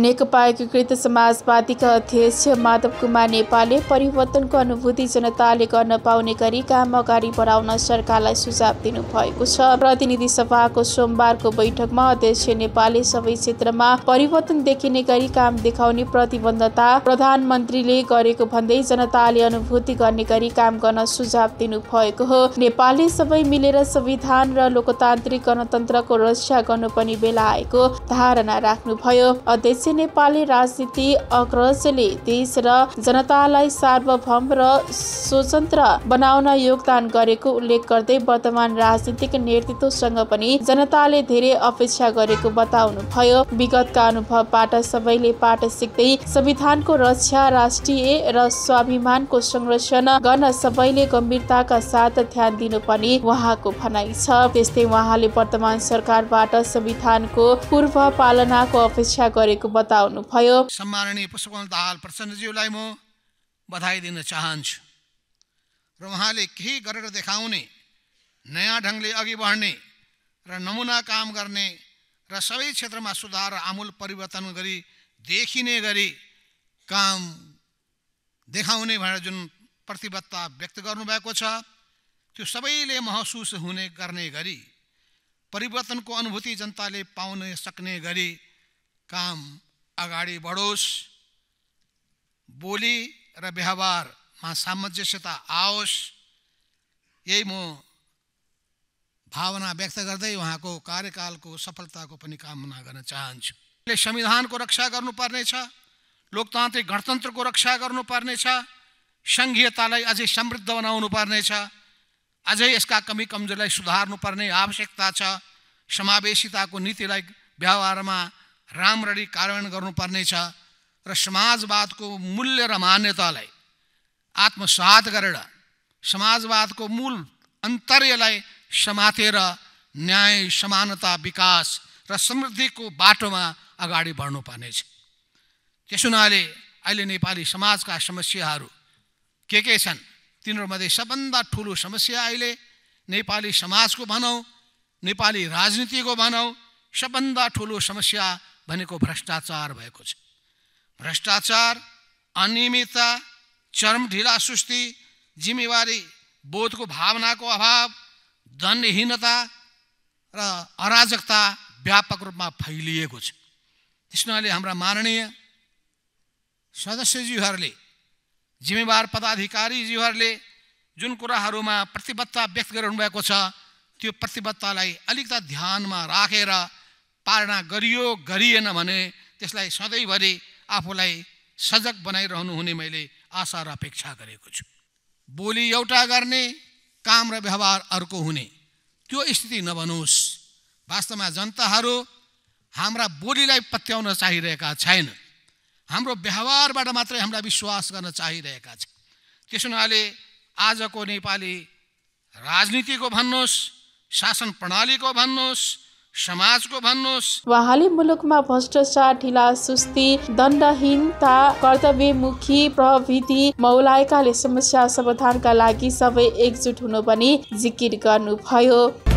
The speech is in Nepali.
नेकपा एकीकृत समाजवादीका अध्यक्ष माधव कुमार नेपालले परिवर्तनको अनुभूति जनताले गर्न पाउने गरी काम अगाडि बढाउन सरकारलाई सुझाव दिनुभएको छ प्रतिनिधि सभाको सोमबारको बैठकमा अध्यक्ष नेपालले सबै क्षेत्रमा परिवर्तन देखिने गरी काम देखाउने प्रतिबद्धता प्रधानमन्त्रीले गरेको भन्दै जनताले अनुभूति गर्ने गरी काम गर्न सुझाव दिनुभएको हो नेपालले सबै मिलेर संविधान र लोकतान्त्रिक गणतन्त्रको रक्षा गर्नुपर्ने बेला आएको धारणा राख्नुभयो अध्यक्ष नेपाली राजनीति अग्रजले देश र जनतालाई सार्वभौम र स्वतन्त्र बनाउन योगदान गरेको उल्लेख गर्दै वर्तमान राजनीतिक नेतृत्वसँग पनि जनताले धेरै अपेक्षा गरेको बताउनु भयो विगतका अनुभवबाट सबैले पाठ सिक्दै संविधानको रक्षा राष्ट्रिय र स्वाभिमानको संरक्षण गर्न सबैले गम्भीरताका साथ ध्यान दिनुपर्ने उहाँको भनाइ छ त्यस्तै उहाँले वर्तमान सरकारबाट संविधानको पूर्व पालनाको अपेक्षा गरेको बताउनुभयो सम्माननीय पुष्पकमल दाहाल प्रचण्डज्यूलाई म बधाई दिन चाहन्छु र उहाँले केही गरेर देखाउने नयाँ ढङ्गले अघि बढ्ने र नमुना काम गर्ने र सबै क्षेत्रमा सुधार र आमूल परिवर्तन गरी देखिने गरी काम देखाउने भनेर जुन प्रतिबद्धता व्यक्त गर्नुभएको छ त्यो सबैले महसुस हुने गर्ने गरी परिवर्तनको अनुभूति जनताले पाउन सक्ने गरी काम अगाडि बढोस् बोली र व्यवहारमा सामञ्जस्यता आओस् यही म भावना व्यक्त गर्दै उहाँको कार्यकालको सफलताको पनि कामना गर्न चाहन्छु संविधानको रक्षा गर्नुपर्नेछ लोकतान्त्रिक गणतन्त्रको रक्षा गर्नुपर्नेछ सङ्घीयतालाई अझै समृद्ध बनाउनु पर्नेछ अझै यसका कमी कमजोरीलाई सुधार्नुपर्ने आवश्यकता छ समावेशिताको नीतिलाई व्यवहारमा राम्ररी कार्यान्वयन गर्नुपर्नेछ र समाजवादको मूल्य र मान्यतालाई आत्मसात गरेर समाजवादको मूल अन्तर्यलाई समातेर न्याय समानता विकास र समृद्धिको बाटोमा अगाडि बढ्नुपर्नेछ त्यस हुनाले अहिले नेपाली समाजका समस्याहरू के के छन् तिनीहरूमध्ये सबभन्दा ठुलो समस्या अहिले नेपाली समाजको भनौँ नेपाली राजनीतिको भनौँ सबभन्दा ठुलो समस्या भनेको भ्रष्टाचार भएको छ भ्रष्टाचार अनियमितता चरम ढिला सुस्ती जिम्मेवारी बोधको भावनाको अभाव धनहीनता र अराजकता व्यापक रूपमा फैलिएको छ त्यस हुनाले हाम्रा माननीय सदस्यजीहरूले जिम्मेवार पदाधिकारीजीहरूले जुन कुराहरूमा प्रतिबद्धता व्यक्त गरिरहनु भएको छ त्यो प्रतिबद्धतालाई अलिकता ध्यानमा राखेर रा, पालना गरियो गरिएन भने त्यसलाई सधैँभरि आफूलाई सजग बनाइरहनु हुने मैले आशा र अपेक्षा गरेको छु बोली एउटा गर्ने काम र व्यवहार अर्को हुने त्यो स्थिति नबनोस् वास्तवमा जनताहरू हाम्रा बोलीलाई पत्याउन चाहिरहेका छैन हाम्रो व्यवहारबाट मात्रै हामीलाई विश्वास गर्न चाहिरहेका छन् त्यस हुनाले आजको नेपाली राजनीतिको भन्नुहोस् शासन प्रणालीको भन्नुहोस् समाजको भन्नुहोस् उहाँले मुलुकमा भ्रष्टाचार ढिला सुस्ती दण्डहीनता कर्तव्यमुखी प्रविधि मौलाएकाले समस्या समाधानका लागि सबै एकजुट हुनु पनि जिकिर गर्नुभयो